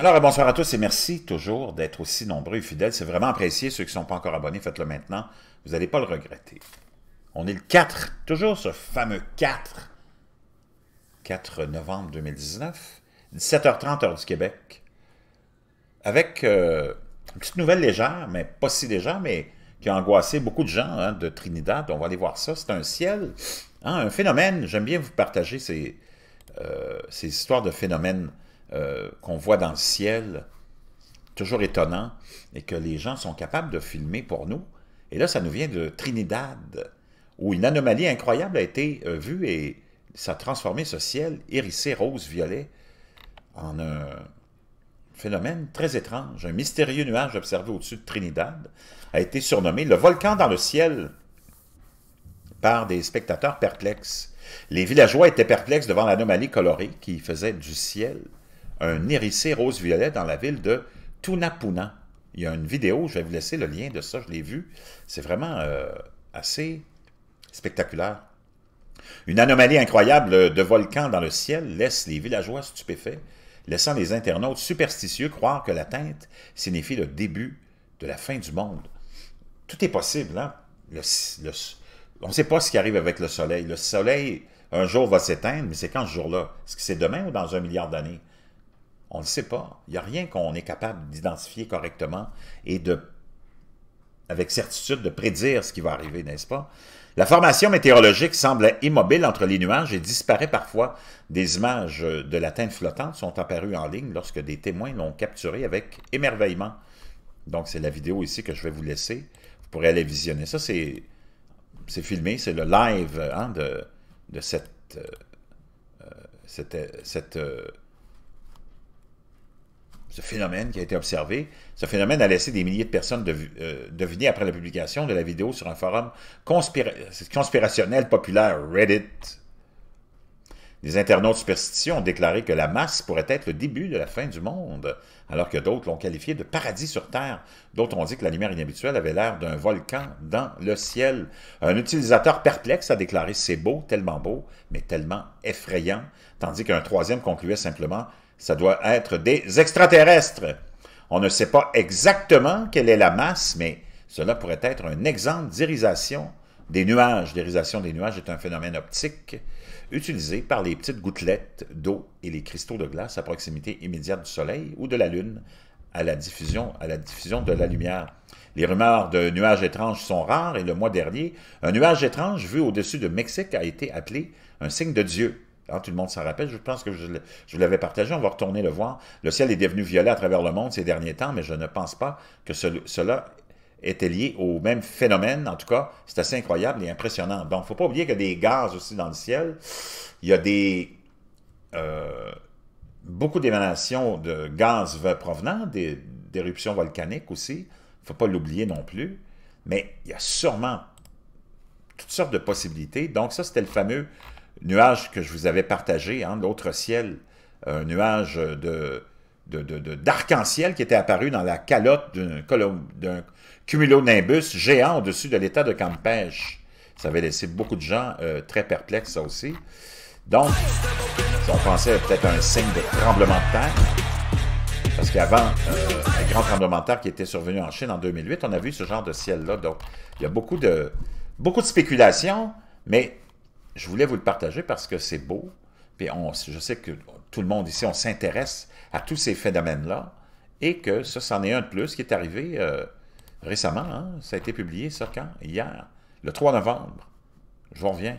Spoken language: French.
Alors, bonsoir à tous et merci toujours d'être aussi nombreux et fidèles. C'est vraiment apprécié. Ceux qui ne sont pas encore abonnés, faites-le maintenant. Vous n'allez pas le regretter. On est le 4, toujours ce fameux 4, 4 novembre 2019, 17h30 heure du Québec, avec euh, une petite nouvelle légère, mais pas si légère, mais qui a angoissé beaucoup de gens hein, de Trinidad. On va aller voir ça. C'est un ciel, hein, un phénomène. J'aime bien vous partager ces, euh, ces histoires de phénomènes euh, qu'on voit dans le ciel, toujours étonnant, et que les gens sont capables de filmer pour nous. Et là, ça nous vient de Trinidad, où une anomalie incroyable a été euh, vue et ça a transformé ce ciel hérissé rose-violet en un phénomène très étrange. Un mystérieux nuage observé au-dessus de Trinidad a été surnommé le volcan dans le ciel par des spectateurs perplexes. Les villageois étaient perplexes devant l'anomalie colorée qui faisait du ciel un hérissé rose-violet dans la ville de Tunapuna. Il y a une vidéo, je vais vous laisser le lien de ça, je l'ai vu. C'est vraiment euh, assez spectaculaire. Une anomalie incroyable de volcan dans le ciel laisse les villageois stupéfaits, laissant les internautes superstitieux croire que l'atteinte signifie le début de la fin du monde. Tout est possible, hein? on ne sait pas ce qui arrive avec le soleil. Le soleil, un jour, va s'éteindre, mais c'est quand ce jour-là? Est-ce que c'est demain ou dans un milliard d'années? On ne sait pas. Il n'y a rien qu'on est capable d'identifier correctement et de, avec certitude de prédire ce qui va arriver, n'est-ce pas? La formation météorologique semble immobile entre les nuages et disparaît parfois. Des images de la teinte flottante sont apparues en ligne lorsque des témoins l'ont capturée avec émerveillement. Donc, c'est la vidéo ici que je vais vous laisser. Vous pourrez aller visionner. Ça, c'est filmé, c'est le live hein, de, cette, euh, euh, euh, ce phénomène qui a été observé. Ce phénomène a laissé des milliers de personnes euh, deviner après la publication de la vidéo sur un forum conspirationnel populaire Reddit. Des internautes superstitieux ont déclaré que la masse pourrait être le début de la fin du monde, alors que d'autres l'ont qualifié de paradis sur Terre. D'autres ont dit que la lumière inhabituelle avait l'air d'un volcan dans le ciel. Un utilisateur perplexe a déclaré « c'est beau, tellement beau, mais tellement effrayant », tandis qu'un troisième concluait simplement « ça doit être des extraterrestres. On ne sait pas exactement quelle est la masse, mais cela pourrait être un exemple d'irisation des nuages. L'irisation des nuages est un phénomène optique utilisé par les petites gouttelettes d'eau et les cristaux de glace à proximité immédiate du Soleil ou de la Lune à la diffusion, à la diffusion de la lumière. Les rumeurs de nuages étranges sont rares et le mois dernier, un nuage étrange vu au-dessus de Mexique a été appelé un signe de Dieu. Alors, hein, tout le monde s'en rappelle, je pense que je, l'avais partagé, on va retourner le voir. Le ciel est devenu violet à travers le monde ces derniers temps, mais je ne pense pas que cela était lié au même phénomène. En tout cas, c'est assez incroyable et impressionnant. Donc, il ne faut pas oublier qu'il y a des gaz aussi dans le ciel. Il y a des... Euh, beaucoup d'émanations de gaz provenant d'éruptions volcaniques aussi. Il ne faut pas l'oublier non plus. Mais il y a sûrement toutes sortes de possibilités. Donc ça, c'était le fameux nuage que je vous avais partagé, hein, l'autre ciel, un nuage de d'arc-en-ciel qui était apparu dans la calotte d'un cumulonimbus géant au-dessus de l'état de Campeche. Ça avait laissé beaucoup de gens euh, très perplexes, ça aussi. Donc, on pensait peut-être un signe de tremblement de terre, parce qu'avant euh, un grand tremblement de terre qui était survenu en Chine en 2008, on a vu ce genre de ciel-là. Donc, il y a beaucoup de, beaucoup de spéculations, mais je voulais vous le partager parce que c'est beau. Puis on, je sais que tout le monde ici, on s'intéresse à tous ces phénomènes-là. Et que ça, c'en est un de plus qui est arrivé euh, récemment. Hein. Ça a été publié, ça, quand? Hier, le 3 novembre. Je vous reviens.